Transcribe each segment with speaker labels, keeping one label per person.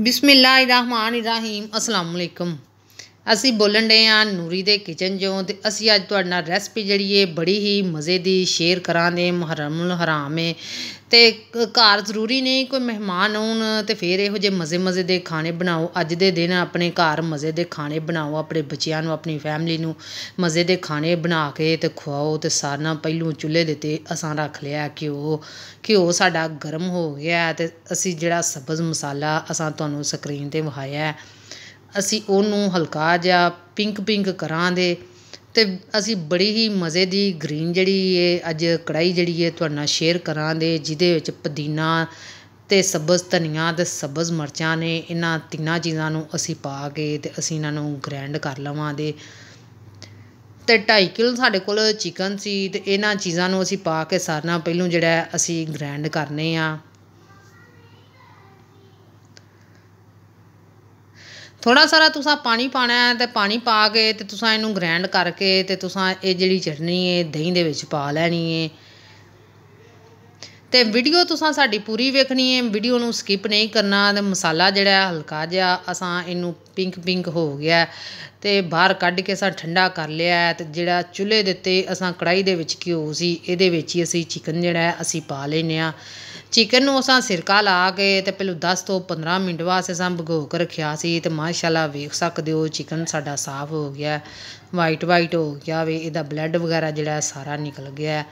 Speaker 1: ਬਿਸਮਿਲ੍ਲਾਹਿਰ ਰਹਿਮਾਨ ਰਹੀਮ ਅਸਲਾਮ ਅਲੈਕਮ ਅਸੀਂ ਬੋਲਣ ਦੇ ਆ ਨੂਰੀ ਦੇ ਕਿਚਨ ਜੋਂ ਤੇ ਅਸੀਂ ਅੱਜ ਤੁਹਾਡੇ ਨਾਲ ਰੈਸਪੀ ਜਿਹੜੀ ਹੈ ਬੜੀ ਹੀ ਮਜ਼ੇ ਦੀ ਸ਼ੇਅਰ ਕਰਾਂਗੇ ਮੁਹਰਮੁਲ ਹਰਾਮ ਹੈ ਤੇ ਘਰ ਜ਼ਰੂਰੀ ਨਹੀਂ ਕੋਈ ਮਹਿਮਾਨ ਆਉਣ ਤੇ ਫਿਰ ਇਹੋ ਜੇ ਮਜ਼ੇ ਮਜ਼ੇ ਦੇ ਖਾਣੇ ਬਣਾਓ ਅੱਜ ਦੇ ਦਿਨ ਆਪਣੇ ਘਰ ਮਜ਼ੇ ਦੇ ਖਾਣੇ ਬਣਾਓ ਆਪਣੇ ਬੱਚਿਆਂ ਨੂੰ ਆਪਣੀ ਫੈਮਿਲੀ ਨੂੰ ਮਜ਼ੇ ਦੇ ਖਾਣੇ ਬਣਾ ਕੇ ਤੇ ਖਵਾਓ ਤੇ ਸਾਰਨਾ ਪਹਿਲੂ ਚੁੱਲ੍ਹੇ ਦੇ ਤੇ ਅਸਾਂ ਰੱਖ ਲਿਆ ਕਿ ਉਹ ਕਿ ਉਹ ਸਾਡਾ ਗਰਮ ਹੋ ਗਿਆ ਤੇ ਅਸੀਂ ਜਿਹੜਾ ਸਬਜ਼ ਮਸਾਲਾ ਅਸਾਂ ਤੁਹਾਨੂੰ ਸਕਰੀਨ 'ਤੇ ਵਿਖਾਇਆ ਅਸੀਂ ਉਹਨੂੰ ਹਲਕਾ ਜਿਹਾ ਪਿੰਕ ਪਿੰਕ ਕਰਾਂਦੇ ਤੇ ਅਸੀਂ ਬੜੀ ਹੀ ਮਜ਼ੇ ਦੀ ਗ੍ਰੀਨ ਜਿਹੜੀ ਇਹ ਅੱਜ ਕੜਾਈ ਜਿਹੜੀ ਹੈ ਤੁਹਾਡੇ ਨਾਲ ਸ਼ੇਅਰ ਕਰਾਂਦੇ ਜਿਹਦੇ ਵਿੱਚ ਪੁਦੀਨਾ ਤੇ ਸਬਜ਼ ਧਨੀਆ ਤੇ ਸਬਜ਼ ਮਰਚਾਂ ਨੇ ਇਹਨਾਂ ਤਿੰਨਾਂ ਚੀਜ਼ਾਂ ਨੂੰ ਅਸੀਂ ਪਾ ਕੇ ਤੇ ਅਸੀਂ ਇਹਨਾਂ ਨੂੰ ਗ੍ਰੈਂਡ ਕਰ ਲਵਾਂਦੇ ਤੇ 2.5 ਕਿਲੋ ਸਾਡੇ ਕੋਲ ਚਿਕਨ ਸੀ ਤੇ ਇਹਨਾਂ ਚੀਜ਼ਾਂ ਨੂੰ ਅਸੀਂ ਪਾ ਕੇ ਸਾਰਨਾ ਪਹਿਲੂ ਜਿਹੜਾ ਅਸੀਂ ਗ੍ਰੈਂਡ ਕਰਨੇ ਆ ਥੋੜਾ ਸਾਰਾ ਤੁਸੀਂ ਪਾਣੀ ਪਾਣਾ ਹੈ ਤੇ ਪਾਣੀ ਪਾ ਕੇ ਤੇ ਤੁਸੀਂ ਇਹਨੂੰ ਗ੍ਰੈਂਡ ਕਰਕੇ ਤੇ ਤੁਸੀਂ ਇਹ ਜਿਹੜੀ ਚਟਨੀ ਹੈ ਦਹੀਂ ਦੇ ਵਿੱਚ ਪਾ ਲੈਣੀ ਹੈ ਤੇ ਵੀਡੀਓ ਤੁਸੀਂ ਸਾਡੀ ਪੂਰੀ ਵੇਖਣੀ ਹੈ ਵੀਡੀਓ ਨੂੰ ਸਕਿਪ ਨਹੀਂ ਕਰਨਾ ਤੇ ਮਸਾਲਾ ਜਿਹੜਾ ਹਲਕਾ ਜਿਹਾ ਅਸਾਂ ਇਹਨੂੰ ਪਿੰਕ ਪਿੰਕ ਹੋ ਗਿਆ ਤੇ ਬਾਹਰ ਕੱਢ ਕੇ ਅਸਾਂ ਠੰਡਾ ਕਰ ਲਿਆ ਤੇ ਜਿਹੜਾ ਚੁੱਲ੍ਹੇ ਦੇ ਉੱਤੇ ਅਸਾਂ ਕੜਾਈ ਦੇ ਵਿੱਚ ਘਿਓ ਸੀ ਇਹਦੇ ਵਿੱਚ ਹੀ ਅਸੀਂ ਚਿਕਨ ਜਿਹੜਾ ਅਸੀਂ ਪਾ ਲੈਨੇ ਆ ਚਿਕਨ ਨੂੰ ਅਸਾਂ ਸਿਰਕਾ ਲਾ ਕੇ ਤੇ ਪਹਿਲਾਂ 10 ਤੋਂ 15 ਮਿੰਟ ਵਾਸਤੇ ਅਸਾਂ ਭਗੋ ਕੇ ਰੱਖਿਆ ਸੀ ਤੇ ਮਾਸ਼ਾਅੱਲਾ ਵੇਖ ਸਕਦੇ ਹੋ ਚਿਕਨ ਸਾਡਾ ਸਾਫ਼ ਹੋ ਗਿਆ ਵਾਈਟ ਵਾਈਟ ਹੋ ਗਿਆ ਵੇ ਇਹਦਾ ਬਲੱਡ ਵਗੈਰਾ ਜਿਹੜਾ ਸਾਰਾ ਨਿਕਲ ਗਿਆ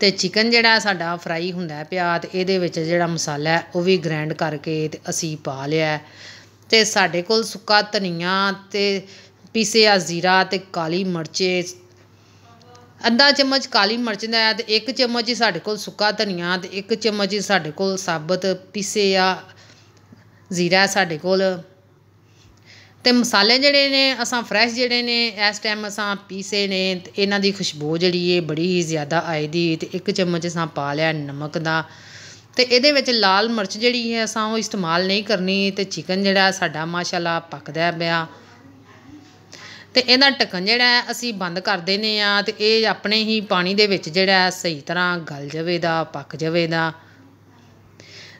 Speaker 1: ਤੇ ਚਿਕਨ ਜਿਹੜਾ ਸਾਡਾ ਫਰਾਈ ਹੁੰਦਾ ਪਿਆ ਤੇ ਇਹਦੇ ਵਿੱਚ ਜਿਹੜਾ ਮਸਾਲਾ ਉਹ ਵੀ ਗ੍ਰਾਈਂਡ ਕਰਕੇ ਤੇ ਅਸੀਂ ਪਾ ਲਿਆ ਤੇ ਸਾਡੇ ਕੋਲ ਸੁੱਕਾ ਧਨੀਆ ਤੇ ਪੀਸਿਆ ਜ਼ੀਰਾ ਤੇ ਕਾਲੀ ਮਿਰਚੇ ਅੱਧਾ ਚਮਚ ਕਾਲੀ ਮਿਰਚ ਦਾ ਤੇ ਇੱਕ ਚਮਚ ਹੀ ਸਾਡੇ ਕੋਲ ਸੁੱਕਾ ਧਨੀਆ ਤੇ ਇੱਕ ਚਮਚ ਹੀ ਸਾਡੇ ਕੋਲ ਸਾਬਤ ਆ ਜ਼ੀਰਾ ਸਾਡੇ ਕੋਲ ਤੇ ਮਸਾਲੇ ਜਿਹੜੇ ਨੇ ਅਸਾਂ ਫਰੈਸ਼ ਜਿਹੜੇ ਨੇ ਇਸ ਟਾਈਮ ਅਸਾਂ ਪੀਸੇ ਨੇ ਇਹਨਾਂ ਦੀ ਖੁਸ਼ਬੂ ਜਿਹੜੀ ਏ ਬੜੀ ਹੀ ਜ਼ਿਆਦਾ ਆਈ ਦੀ ਤੇ ਇੱਕ ਚਮਚ ਅਸਾਂ ਪਾ ਲਿਆ ਨਮਕ ਦਾ ਤੇ ਇਹਦੇ ਵਿੱਚ ਲਾਲ ਮਿਰਚ ਜਿਹੜੀ ਹੈ ਅਸਾਂ ਉਹ ਇਸਤੇਮਾਲ ਨਹੀਂ ਕਰਨੀ ਤੇ ਚਿਕਨ ਜਿਹੜਾ ਸਾਡਾ ਮਾਸ਼ਾਅੱਲਾ ਪੱਕਦਾ ਪਿਆ ਤੇ ਇਹਦਾ ਢੱਕਣ ਜਿਹੜਾ ਅਸੀਂ ਬੰਦ ਕਰ ਦੇਨੇ ਆ ਤੇ ਇਹ ਆਪਣੇ ਹੀ ਪਾਣੀ ਦੇ ਵਿੱਚ ਜਿਹੜਾ ਸਹੀ ਤਰ੍ਹਾਂ ਗਲ ਦਾ ਪੱਕ ਦਾ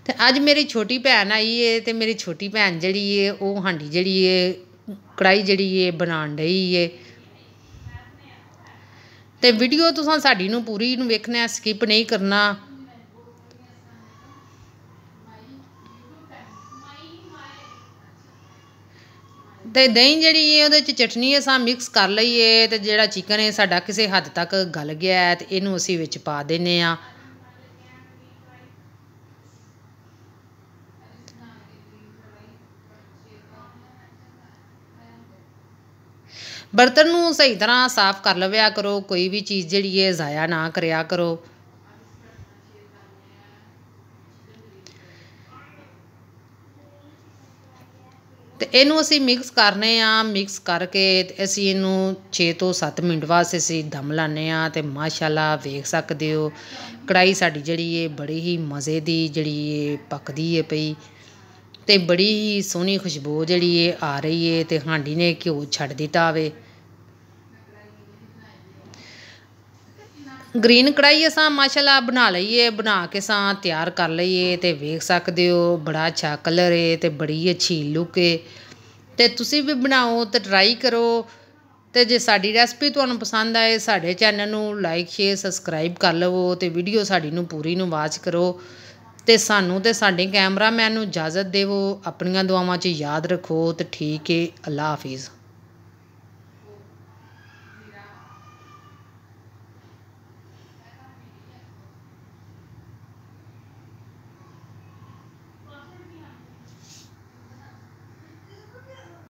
Speaker 1: ਤੇ ਅੱਜ ਮੇਰੀ ਛੋਟੀ ਭੈਣ ਆਈ ਏ ਤੇ ਮੇਰੀ ਛੋਟੀ ਭੈਣ ਜਿਹੜੀ ਏ ਉਹ ਹਾਂਡੀ ਜਿਹੜੀ ਏ ਕੜਾਈ ਜਿਹੜੀ ਏ ਬਣਾਣ ਲਈ ਏ ਤੇ ਵੀਡੀਓ ਤੁਸੀਂ ਸਾਡੀ ਨੂੰ ਪੂਰੀ ਨੂੰ ਵੇਖਣਾ ਸਕਿਪ ਨਹੀਂ ਕਰਨਾ ਤੇ ਦਹੀਂ ਜਿਹੜੀ ਹੈ ਉਹਦੇ ਚ ਚਟਨੀ ਅਸਾਂ ਮਿਕਸ ਕਰ ਲਈਏ ਤੇ ਜਿਹੜਾ ਚਿਕਨ ਹੈ ਸਾਡਾ ਕਿਸੇ ਹੱਦ ਤੱਕ ਗਲ ਗਿਆ ਤੇ ਇਹਨੂੰ ਅਸੀਂ ਵਿੱਚ ਪਾ ਦਿੰਨੇ ਆ ਬਰਤਨ ਨੂੰ ਸਹੀ ਤਰ੍ਹਾਂ ਸਾਫ਼ ਕਰ ਲਵਿਆ ਕਰੋ ਕੋਈ ਵੀ ਚੀਜ਼ ਜਿਹੜੀ ਹੈ ਜ਼ਾਇਆ ਨਾ ਕਰਿਆ ਕਰੋ ਤੇ ਇਹਨੂੰ ਅਸੀਂ ਮਿਕਸ ਕਰਨੇ ਆ ਮਿਕਸ ਕਰਕੇ ਅਸੀਂ ਇਹਨੂੰ 6 ਤੋਂ 7 ਮਿੰਟ ਵਾਸਤੇ ਅਸੀਂ ਦਮ ਲਾਣੇ ਆ ਤੇ ਮਾਸ਼ਾਅੱਲਾ ਵੇਖ ਸਕਦੇ ਹੋ ਕੜਾਈ ਸਾਡੀ ਜਿਹੜੀ ਇਹ ਬੜੀ ਹੀ ਮਜ਼ੇ ਦੀ ਜਿਹੜੀ ਹੈ ਪੱਕਦੀ ਹੈ ਪਈ ਤੇ ਬੜੀ ਹੀ ਸੋਹਣੀ ਖੁਸ਼ਬੂ ਜਿਹੜੀ ਹੈ ਆ ਰਹੀ ਹੈ ਤੇ ਹਾਂਡੀ ਨੇ ਘਿਓ ਛੱਡ ਦਿੱਤਾ ਵੇ ਗ੍ਰੀਨ ਕੜਾਈ ਅਸਾਂ ਮਾਸ਼ਾਅੱਲਾ ਬਣਾ ਲਈਏ ਬਣਾ ਕੇ ਸਾਂ ਤਿਆਰ ਕਰ ਲਈਏ ਤੇ ਵੇਖ ਸਕਦੇ ਹੋ ਬੜਾ ਅੱਛਾ ਕਲਰ ਏ ਤੇ ਬੜੀ ਅੱਛੀ ਲੁੱਕ ਏ ਤੇ ਤੁਸੀਂ ਵੀ ਬਣਾਓ ਤੇ ਟਰਾਈ ਕਰੋ ਤੇ ਜੇ ਸਾਡੀ ਰੈਸਪੀ ਤੁਹਾਨੂੰ ਪਸੰਦ ਆਏ ਸਾਡੇ ਚੈਨਲ ਨੂੰ ਲਾਈਕ ਸ਼ੇਅਰ ਸਬਸਕ੍ਰਾਈਬ ਕਰ ਲਵੋ ਤੇ ਵੀਡੀਓ ਸਾਡੀ ਨੂੰ ਪੂਰੀ ਨੂੰ ਵਾਚ ਕਰੋ ਤੇ ਸਾਨੂੰ ਤੇ ਸਾਡੇ ਕੈਮਰਾਮੈਨ ਨੂੰ ਇਜਾਜ਼ਤ ਦੇਵੋ ਆਪਣੀਆਂ ਦੁਆਵਾਂ 'ਚ ਯਾਦ ਰੱਖੋ ਤੇ ਠੀਕ ਏ ਅੱਲਾ ਹਾਫਿਜ਼